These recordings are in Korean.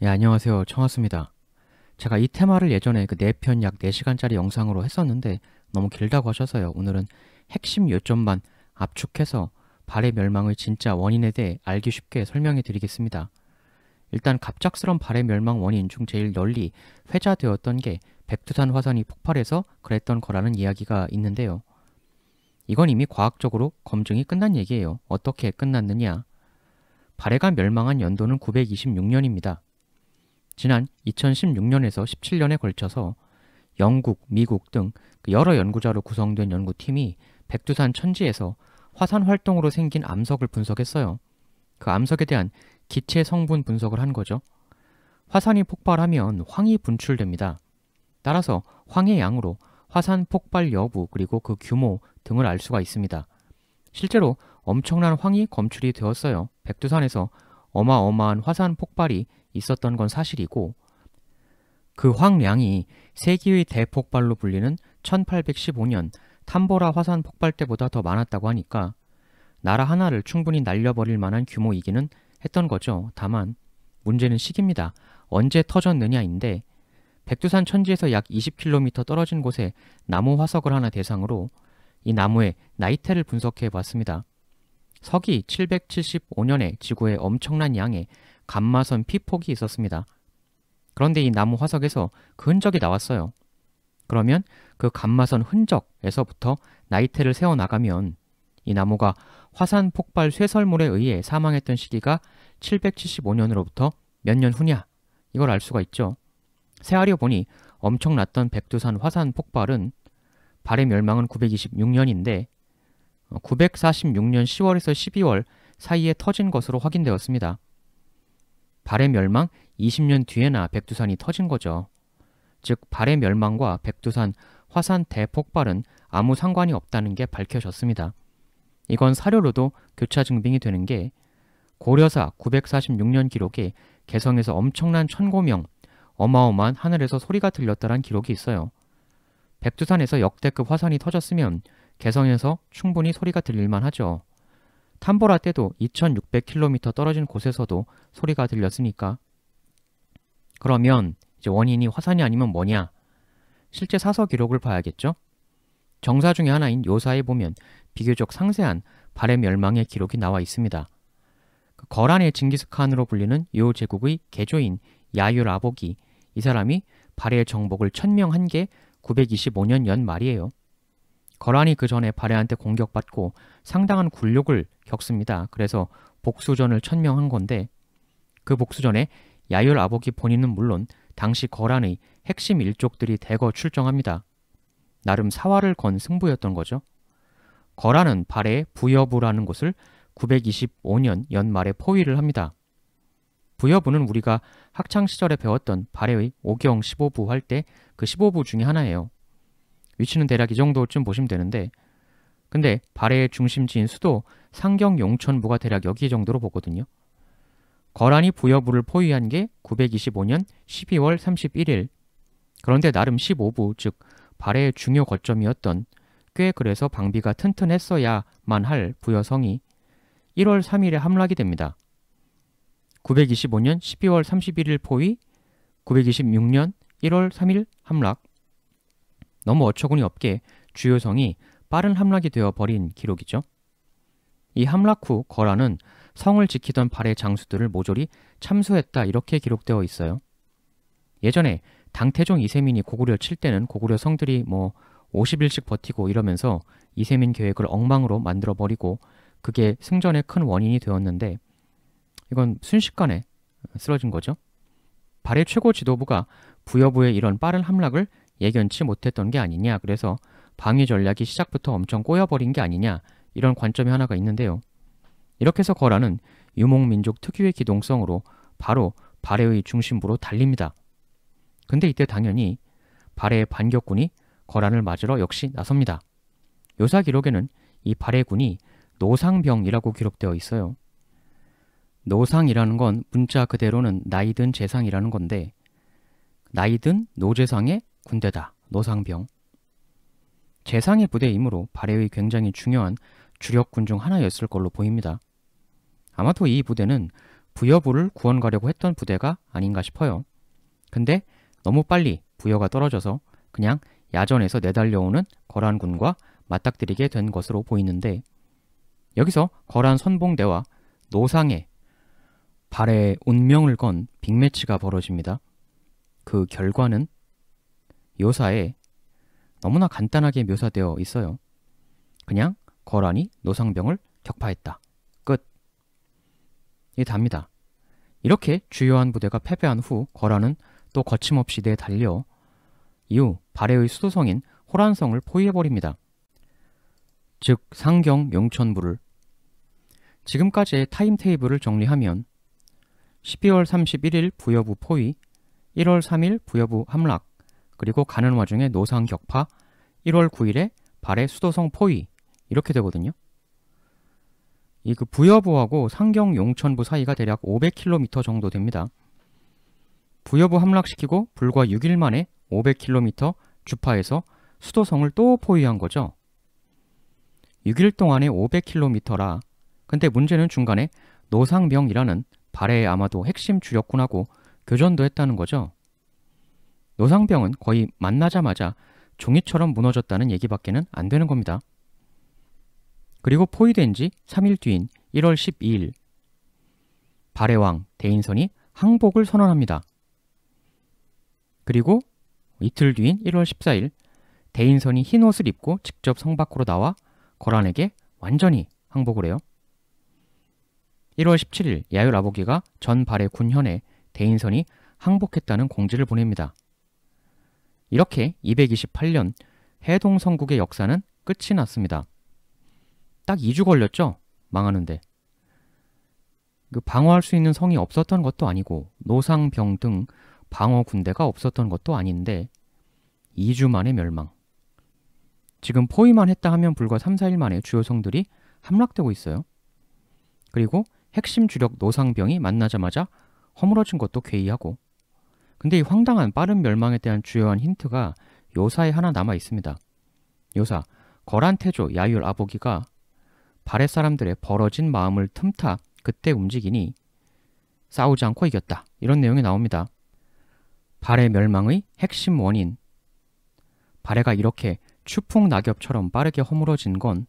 예, 안녕하세요. 청하수입니다. 제가 이 테마를 예전에 그 4편 약 4시간짜리 영상으로 했었는데 너무 길다고 하셔서요. 오늘은 핵심 요점만 압축해서 발의 멸망의 진짜 원인에 대해 알기 쉽게 설명해 드리겠습니다. 일단 갑작스런 발의 멸망 원인 중 제일 널리 회자되었던 게 백두산 화산이 폭발해서 그랬던 거라는 이야기가 있는데요. 이건 이미 과학적으로 검증이 끝난 얘기예요. 어떻게 끝났느냐. 발해가 멸망한 연도는 926년입니다. 지난 2016년에서 17년에 걸쳐서 영국, 미국 등 그 여러 연구자로 구성된 연구팀이 백두산 천지에서 화산 활동으로 생긴 암석을 분석했어요. 그 암석에 대한 기체 성분 분석을 한 거죠. 화산이 폭발하면 황이 분출됩니다. 따라서 황의 양으로 화산 폭발 여부 그리고 그 규모 등을 알 수가 있습니다. 실제로 엄청난 황이 검출이 되었어요. 백두산에서 어마어마한 화산 폭발이 있었던 건 사실이고 그 황량이 세기의 대폭발로 불리는 1815년 탐보라 화산 폭발 때보다 더 많았다고 하니까 나라 하나를 충분히 날려버릴 만한 규모이기는 했던 거죠. 다만 문제는 시기입니다. 언제 터졌느냐인데 백두산 천지에서 약 20km 떨어진 곳에 나무 화석을 하나 대상으로 이 나무의 나이테를 분석해 봤습니다. 서기 775년에 지구에 엄청난 양의 감마선 피폭이 있었습니다. 그런데 이 나무 화석에서 그 흔적이 나왔어요. 그러면 그 감마선 흔적에서부터 나이테를 세워나가면 이 나무가 화산 폭발 쇄설물에 의해 사망했던 시기가 775년으로부터 몇 년 후냐 이걸 알 수가 있죠. 세아려 보니 엄청났던 백두산 화산 폭발은 발의 멸망은 926년인데 946년 10월에서 12월 사이에 터진 것으로 확인되었습니다. 발해 멸망 20년 뒤에나 백두산이 터진 거죠. 즉발해 멸망과 백두산 화산 대폭발은 아무 상관이 없다는 게 밝혀졌습니다. 이건 사료로도 교차 증빙이 되는 게 고려사 946년 기록에 개성에서 엄청난 천고명, 어마어마한 하늘에서 소리가 들렸다란 기록이 있어요. 백두산에서 역대급 화산이 터졌으면 개성에서 충분히 소리가 들릴만 하죠. 탐보라 때도 2600km 떨어진 곳에서도 소리가 들렸으니까. 그러면 이제 원인이 화산이 아니면 뭐냐? 실제 사서 기록을 봐야겠죠? 정사 중의 하나인 요사에 보면 비교적 상세한 발해 멸망의 기록이 나와 있습니다. 그 거란의 징기스칸으로 불리는 요 제국의 개조인 야율 아보기이 사람이 발해의 정복을 천명한 게 925년 연 말이에요. 거란이 그 전에 바레한테 공격받고 상당한 굴욕을 겪습니다. 그래서 복수전을 천명한 건데 그 복수전에 야율 아복이 본인은 물론 당시 거란의 핵심 일족들이 대거 출정합니다. 나름 사활을 건 승부였던 거죠. 거란은 발해 부여부라는 곳을 925년 연말에 포위를 합니다. 부여부는 우리가 학창시절에 배웠던 발해의 오경 15부 할 때 그 15부 중의 하나예요. 위치는 대략 이 정도쯤 보시면 되는데 근데 발해의 중심지인 수도 상경 용천부가 대략 여기 정도로 보거든요. 거란이 부여부를 포위한 게 925년 12월 31일 그런데 나름 15부 즉 발해의 중요 거점이었던 꽤 그래서 방비가 튼튼했어야만 할 부여성이 1월 3일에 함락이 됩니다. 925년 12월 31일 포위, 926년 1월 3일 함락 너무 어처구니 없게 주요성이 빠른 함락이 되어 버린 기록이죠. 이 함락 후 거란은 성을 지키던 발해 장수들을 모조리 참수했다 이렇게 기록되어 있어요. 예전에 당태종 이세민이 고구려 칠 때는 고구려 성들이 뭐 50일씩 버티고 이러면서 이세민 계획을 엉망으로 만들어버리고 그게 승전의 큰 원인이 되었는데 이건 순식간에 쓰러진 거죠. 발해 최고 지도부가 부여부의 이런 빠른 함락을 예견치 못했던 게 아니냐 그래서 방위 전략이 시작부터 엄청 꼬여버린 게 아니냐 이런 관점이 하나가 있는데요. 이렇게 해서 거란은 유목민족 특유의 기동성으로 바로 발해의 중심부로 달립니다. 근데 이때 당연히 발해의 반격군이 거란을 맞으러 역시 나섭니다. 요사 기록에는 이 발해군이 노상병이라고 기록되어 있어요. 노상이라는 건 문자 그대로는 나이든 재상이라는 건데 나이든 노재상의 군대다, 노상병. 재상의 부대이므로 발해의 굉장히 중요한 주력군 중 하나였을 걸로 보입니다. 아마도 이 부대는 부여부를 구원가려고 했던 부대가 아닌가 싶어요. 근데 너무 빨리 부여가 떨어져서 그냥 야전에서 내달려오는 거란군과 맞닥뜨리게 된 것으로 보이는데 여기서 거란 선봉대와 노상의 발해의 운명을 건 빅매치가 벌어집니다. 그 결과는 요사에 너무나 간단하게 묘사되어 있어요. 그냥 거란이 노상병을 격파했다. 끝. 이 답니다. 이렇게 주요한 부대가 패배한 후 거란은 또 거침없이 내달려 이후 발해의 수도성인 호란성을 포위해버립니다. 즉 상경 용천부를 지금까지의 타임테이블을 정리하면 12월 31일 부여부 포위, 1월 3일 부여부 함락, 그리고 가는 와중에 노상 격파, 1월 9일에 발에 수도성 포위 이렇게 되거든요. 이 그 부여부하고 상경 용천부 사이가 대략 500km 정도 됩니다. 부여부 함락시키고 불과 6일 만에 500km 주파해서 수도성을 또 포위한 거죠. 6일 동안에 500km라 근데 문제는 중간에 노상병이라는 발해의 아마도 핵심 주력군하고 교전도 했다는 거죠. 노상병은 거의 만나자마자 종이처럼 무너졌다는 얘기밖에는 안 되는 겁니다. 그리고 포위된 지 3일 뒤인 1월 12일 발해왕 대인선이 항복을 선언합니다. 그리고 이틀 뒤인 1월 14일 대인선이 흰 옷을 입고 직접 성 밖으로 나와 거란에게 완전히 항복을 해요. 1월 17일 야율 아보기가 전 발해 군현에 대인선이 항복했다는 공지를 보냅니다. 이렇게 228년 해동성국의 역사는 끝이 났습니다. 딱 2주 걸렸죠? 망하는데. 그 방어할 수 있는 성이 없었던 것도 아니고 노상병 등 방어 군대가 없었던 것도 아닌데 2주 만에 멸망. 지금 포위만 했다 하면 불과 3, 4일 만에 주요 성들이 함락되고 있어요. 그리고 핵심 주력 노상병이 만나자마자 허물어진 것도 괴이하고 근데 이 황당한 빠른 멸망에 대한 주요한 힌트가 요사에 하나 남아 있습니다. 요사, 거란태조 야율 아보기가 발레 사람들의 벌어진 마음을 틈타 그때 움직이니 싸우지 않고 이겼다. 이런 내용이 나옵니다. 발의 멸망의 핵심 원인 발해가 이렇게 추풍 낙엽처럼 빠르게 허물어진 건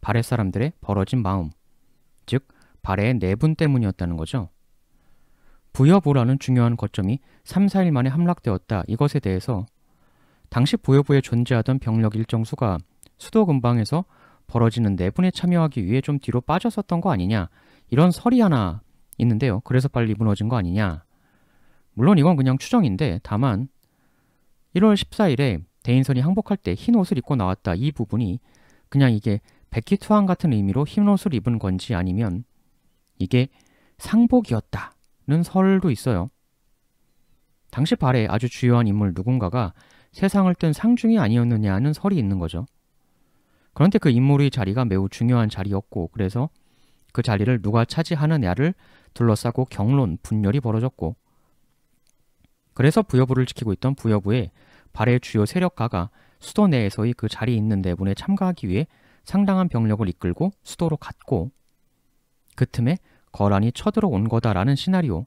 발해 사람들의 벌어진 마음 즉 발해의 내분 때문이었다는 거죠. 부여부라는 중요한 거점이 3, 4일 만에 함락되었다. 이것에 대해서 당시 부여부에 존재하던 병력 일정수가 수도 근방에서 벌어지는 내분에 참여하기 위해 좀 뒤로 빠졌었던 거 아니냐 이런 설이 하나 있는데요. 그래서 빨리 무너진 거 아니냐 물론 이건 그냥 추정인데 다만 1월 14일에 대인선이 항복할 때흰 옷을 입고 나왔다 이 부분이 그냥 이게 백기투항 같은 의미로 흰 옷을 입은 건지 아니면 이게 상복이었다 는 설도 있어요. 당시 발에 아주 주요한 인물 누군가가 세상을 뜬 상중이 아니었느냐는 설이 있는 거죠. 그런데 그 인물의 자리가 매우 중요한 자리였고 그래서 그 자리를 누가 차지하느냐를 둘러싸고 경론, 분열이 벌어졌고 그래서 부여부를 지키고 있던 부여부에 발의 주요 세력가가 수도 내에서의 그 자리 있는 내분에 네 참가하기 위해 상당한 병력을 이끌고 수도로 갔고 그 틈에 거란이 쳐들어온 거다라는 시나리오.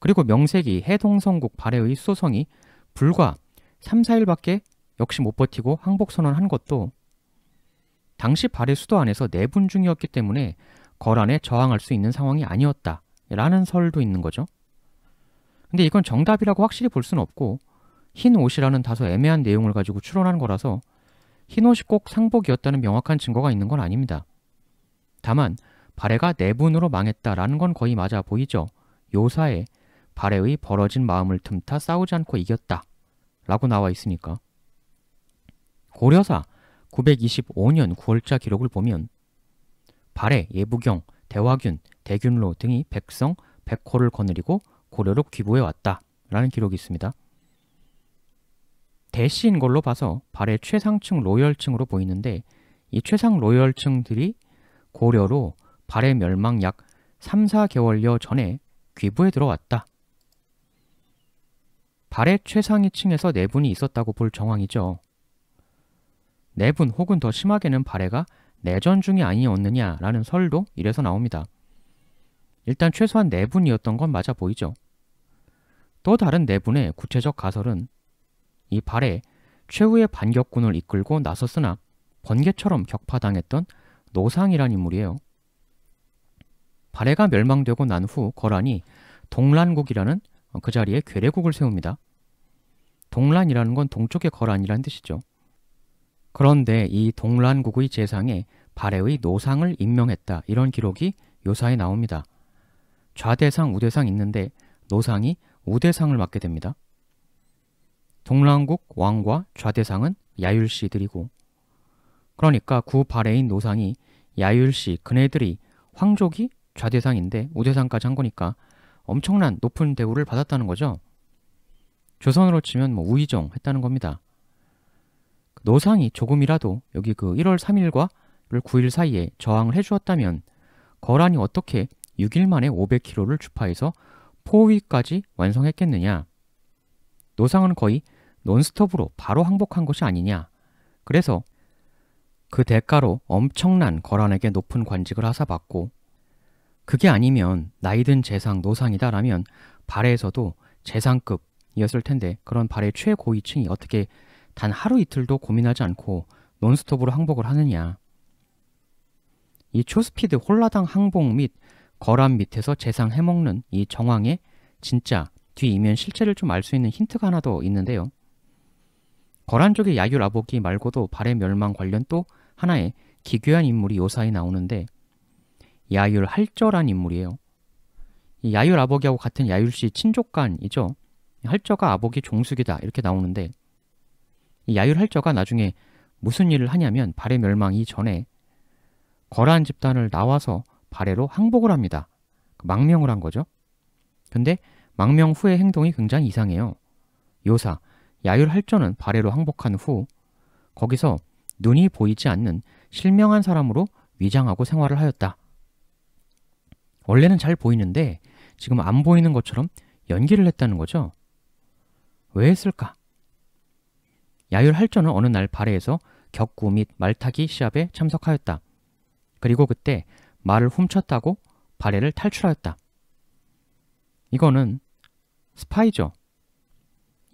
그리고 명색이 해동성국 발해의 수소성이 불과 3, 4일밖에 역시 못 버티고 항복선언한 것도 당시 발해 수도 안에서 내분 중이었기 때문에 거란에 저항할 수 있는 상황이 아니었다 라는 설도 있는 거죠. 근데 이건 정답이라고 확실히 볼 수는 없고 흰 옷이라는 다소 애매한 내용을 가지고 추론한 거라서 흰 옷이 꼭 상복이었다는 명확한 증거가 있는 건 아닙니다. 다만 발해가 내분으로 네 망했다라는 건 거의 맞아 보이죠. 요사에 발해의 벌어진 마음을 틈타 싸우지 않고 이겼다 라고 나와 있으니까 고려사 925년 9월자 기록을 보면 발해, 예부경, 대화균, 대균로 등이 백성, 백호를 거느리고 고려로 귀부해 왔다 라는 기록이 있습니다. 대시인 걸로 봐서 발해 최상층 로열층으로 보이는데 이 최상 로열층들이 고려로 발해 멸망 약 3, 4개월여 전에 귀부에 들어왔다. 발해 최상위 층에서 내분이 네 있었다고 볼 정황이죠. 내분 네 혹은 더 심하게는 발해가 내전 중이 아니었느냐라는 설도 이래서 나옵니다. 일단 최소한 내분이었던 네 건 맞아 보이죠. 또 다른 내분의 구체적 가설은 이 발해 최후의 반격군을 이끌고 나섰으나 번개처럼 격파당했던 노상이란 인물이에요. 발해가 멸망되고 난 후 거란이 동란국이라는 그 자리에 괴뢰국을 세웁니다. 동란이라는 건 동쪽의 거란이라는 뜻이죠. 그런데 이 동란국의 재상에 발해의 노상을 임명했다 이런 기록이 요사에 나옵니다. 좌대상, 우대상 있는데 노상이 우대상을 맡게 됩니다. 동란국 왕과 좌대상은 야율씨들이고 그러니까 구발해인 노상이 야율씨 그네들이 황족이 좌대상인데 우대상까지 한 거니까 엄청난 높은 대우를 받았다는 거죠. 조선으로 치면 뭐 우의정 했다는 겁니다. 노상이 조금이라도 여기 그 1월 3일과 1월 9일 사이에 저항을 해주었다면 거란이 어떻게 6일 만에 500km를 주파해서 포위까지 완성했겠느냐. 노상은 거의 논스톱으로 바로 항복한 것이 아니냐. 그래서 그 대가로 엄청난 거란에게 높은 관직을 하사받고 그게 아니면 나이든 재상 노상이다라면 발해에서도 재상급이었을 텐데 그런 발해 최고위층이 어떻게 단 하루 이틀도 고민하지 않고 논스톱으로 항복을 하느냐. 이 초스피드 홀라당 항복 및 거란 밑에서 재상 해먹는 이 정황의 진짜 뒤이면 실체를 좀 알 수 있는 힌트가 하나 더 있는데요. 거란 쪽의 야율 아보기 말고도 발해 멸망 관련 또 하나의 기괴한 인물이 요사에 나오는데 야율 할저란 인물이에요. 이 야율 아보기하고 같은 야율씨 친족간이죠. 할저가 아보기 종숙이다 이렇게 나오는데 이 야율 할저가 나중에 무슨 일을 하냐면 발해 멸망이 전에 거란 집단을 나와서 발해로 항복을 합니다. 그 망명을 한 거죠. 근데 망명 후의 행동이 굉장히 이상해요. 요사, 야율 할저는 발해로 항복한 후 거기서 눈이 보이지 않는 실명한 사람으로 위장하고 생활을 하였다. 원래는 잘 보이는데 지금 안 보이는 것처럼 연기를 했다는 거죠. 왜 했을까? 야율할전은 어느 날 발해에서 격구 및 말타기 시합에 참석하였다. 그리고 그때 말을 훔쳤다고 발해를 탈출하였다. 이거는 스파이죠.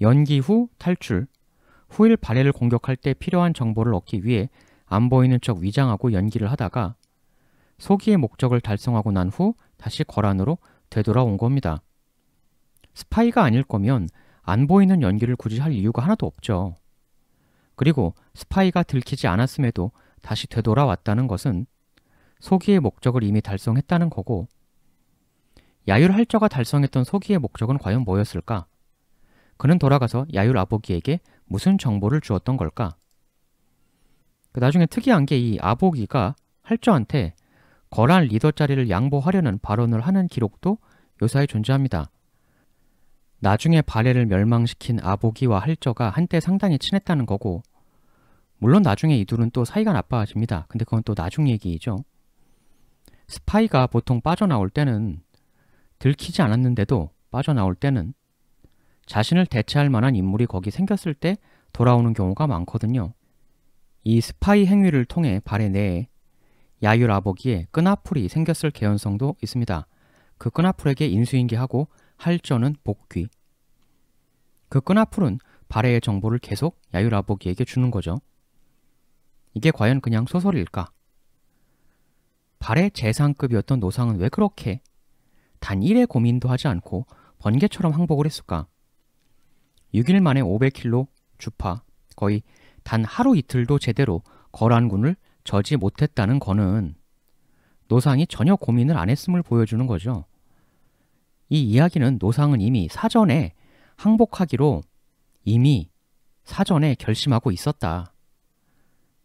연기 후 탈출, 후일 발해를 공격할 때 필요한 정보를 얻기 위해 안 보이는 척 위장하고 연기를 하다가 소기의 목적을 달성하고 난 후 다시 거란으로 되돌아온 겁니다. 스파이가 아닐 거면 안 보이는 연기를 굳이 할 이유가 하나도 없죠. 그리고 스파이가 들키지 않았음에도 다시 되돌아왔다는 것은 소기의 목적을 이미 달성했다는 거고 야율할저가 달성했던 소기의 목적은 과연 뭐였을까? 그는 돌아가서 야율 아보기에게 무슨 정보를 주었던 걸까? 그 나중에 특이한 게 이 아보기가 할저한테 거란 리더 자리를 양보하려는 발언을 하는 기록도 요사이 존재합니다. 나중에 발해를 멸망시킨 아보기와 할저가 한때 상당히 친했다는 거고 물론 나중에 이 둘은 또 사이가 나빠집니다. 근데 그건 또 나중 얘기이죠. 스파이가 보통 빠져나올 때는 들키지 않았는데도 빠져나올 때는 자신을 대체할 만한 인물이 거기 생겼을 때 돌아오는 경우가 많거든요. 이 스파이 행위를 통해 발해 내에 야유라보기에 끈아풀이 생겼을 개연성도 있습니다. 그 끈아풀에게 인수인계하고 할전은 복귀. 그 끈아풀은 발해의 정보를 계속 야유라보기에게 주는 거죠. 이게 과연 그냥 소설일까? 발해 재상급이었던 노상은 왜 그렇게 단 일의 고민도 하지 않고 번개처럼 항복을 했을까? 6일 만에 500킬로 주파, 거의 단 하루 이틀도 제대로 거란군을 저지 못했다는 거는 노상이 전혀 고민을 안 했음을 보여주는 거죠. 이 이야기는 노상은 이미 사전에 항복하기로 이미 사전에 결심하고 있었다.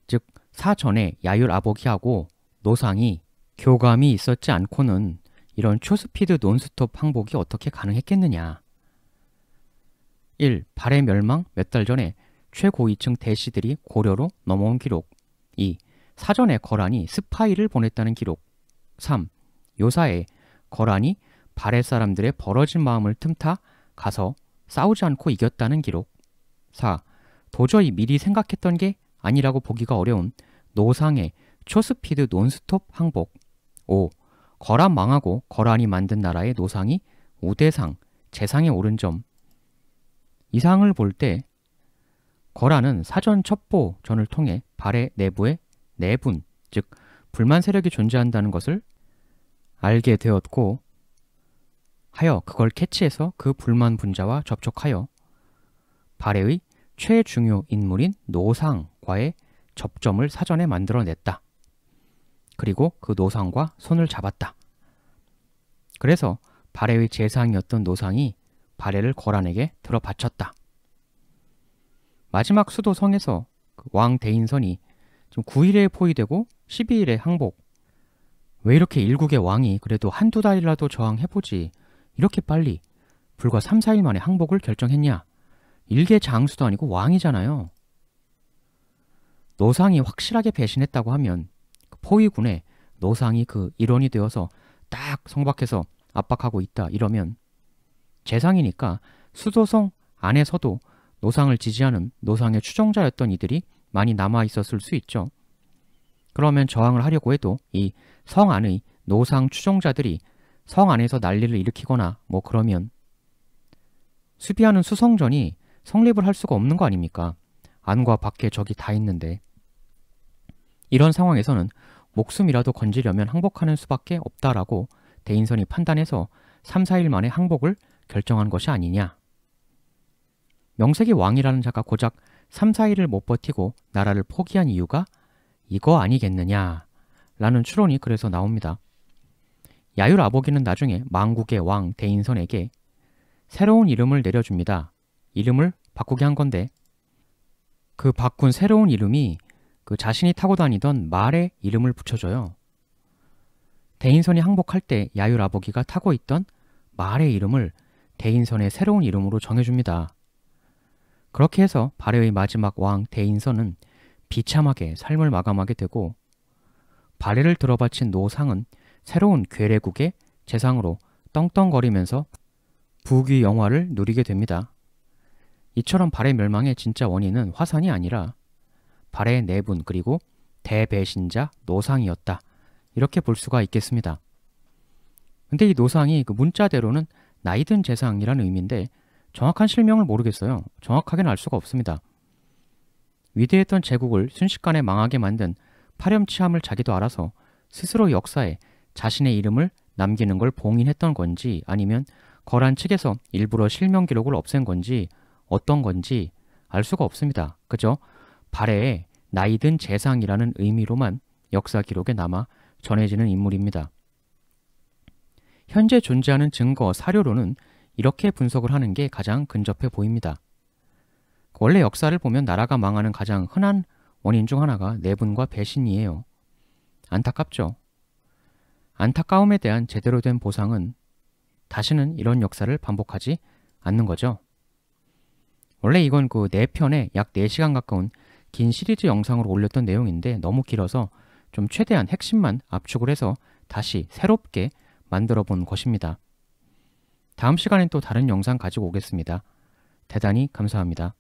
즉 사전에 야율아보기하고 노상이 교감이 있었지 않고는 이런 초스피드 논스톱 항복이 어떻게 가능했겠느냐. 1. 발의 멸망 몇 달 전에 최고위층 대시들이 고려로 넘어온 기록 2. 사전에 거란이 스파이를 보냈다는 기록 3. 요사에 거란이 발해 사람들의 벌어진 마음을 틈타 가서 싸우지 않고 이겼다는 기록 4. 도저히 미리 생각했던 게 아니라고 보기가 어려운 노상의 초스피드 논스톱 항복 5. 거란 망하고 거란이 만든 나라의 노상이 우대상, 재상에 오른 점 이상을 볼 때 거란은 사전 첩보 전을 통해 발해 내부에 내분, 네 즉 불만 세력이 존재한다는 것을 알게 되었고 하여 그걸 캐치해서 그 불만 분자와 접촉하여 발해의 최중요 인물인 노상과의 접점을 사전에 만들어냈다. 그리고 그 노상과 손을 잡았다. 그래서 발해의 재상이었던 노상이 발해를 거란에게 들어바쳤다. 마지막 수도성에서 그 왕 대인선이 좀 9일에 포위되고 12일에 항복. 왜 이렇게 일국의 왕이 그래도 한두 달이라도 저항해보지 이렇게 빨리 불과 3, 4일 만에 항복을 결정했냐? 일개 장수도 아니고 왕이잖아요. 노상이 확실하게 배신했다고 하면 그 포위군에 노상이 그 일원이 되어서 딱 성박해서 압박하고 있다 이러면 재상이니까 수도성 안에서도 노상을 지지하는 노상의 추종자였던 이들이 많이 남아 있었을 수 있죠. 그러면 저항을 하려고 해도 이 성 안의 노상 추종자들이 성 안에서 난리를 일으키거나 뭐 그러면 수비하는 수성전이 성립을 할 수가 없는 거 아닙니까? 안과 밖에 적이 다 있는데 이런 상황에서는 목숨이라도 건지려면 항복하는 수밖에 없다라고 대인선이 판단해서 3, 4일 만에 항복을 결정한 것이 아니냐. 명색이 왕이라는 자가 고작 3, 4일을 못 버티고 나라를 포기한 이유가 이거 아니겠느냐라는 추론이 그래서 나옵니다. 야율 아보기는 나중에 망국의 왕 대인선에게 새로운 이름을 내려줍니다. 이름을 바꾸게 한 건데 그 바꾼 새로운 이름이 그 자신이 타고 다니던 말의 이름을 붙여줘요. 대인선이 항복할 때 야율 아보기가 타고 있던 말의 이름을 대인선의 새로운 이름으로 정해줍니다. 그렇게 해서 발해의 마지막 왕 대인선은 비참하게 삶을 마감하게 되고 발해를 들어바친 노상은 새로운 괴뢰국의 재상으로 떵떵거리면서 부귀 영화를 누리게 됩니다. 이처럼 발해 멸망의 진짜 원인은 화산이 아니라 발해의 내분 그리고 대배신자 노상이었다. 이렇게 볼 수가 있겠습니다. 근데 이 노상이 그 문자대로는 나이든 재상이라는 의미인데 정확한 실명을 모르겠어요. 정확하게는 알 수가 없습니다. 위대했던 제국을 순식간에 망하게 만든 파렴치함을 자기도 알아서 스스로 역사에 자신의 이름을 남기는 걸 봉인했던 건지 아니면 거란 측에서 일부러 실명 기록을 없앤 건지 어떤 건지 알 수가 없습니다. 그저 발해에 나이든 재상이라는 의미로만 역사 기록에 남아 전해지는 인물입니다. 현재 존재하는 증거 사료로는 이렇게 분석을 하는 게 가장 근접해 보입니다. 원래 역사를 보면 나라가 망하는 가장 흔한 원인 중 하나가 내분과 배신이에요. 안타깝죠. 안타까움에 대한 제대로 된 보상은 다시는 이런 역사를 반복하지 않는 거죠. 원래 이건 그 4편에 약 4시간 가까운 긴 시리즈 영상으로 올렸던 내용인데 너무 길어서 좀 최대한 핵심만 압축을 해서 다시 새롭게 만들어 본 것입니다. 다음 시간엔 또 다른 영상 가지고 오겠습니다. 대단히 감사합니다.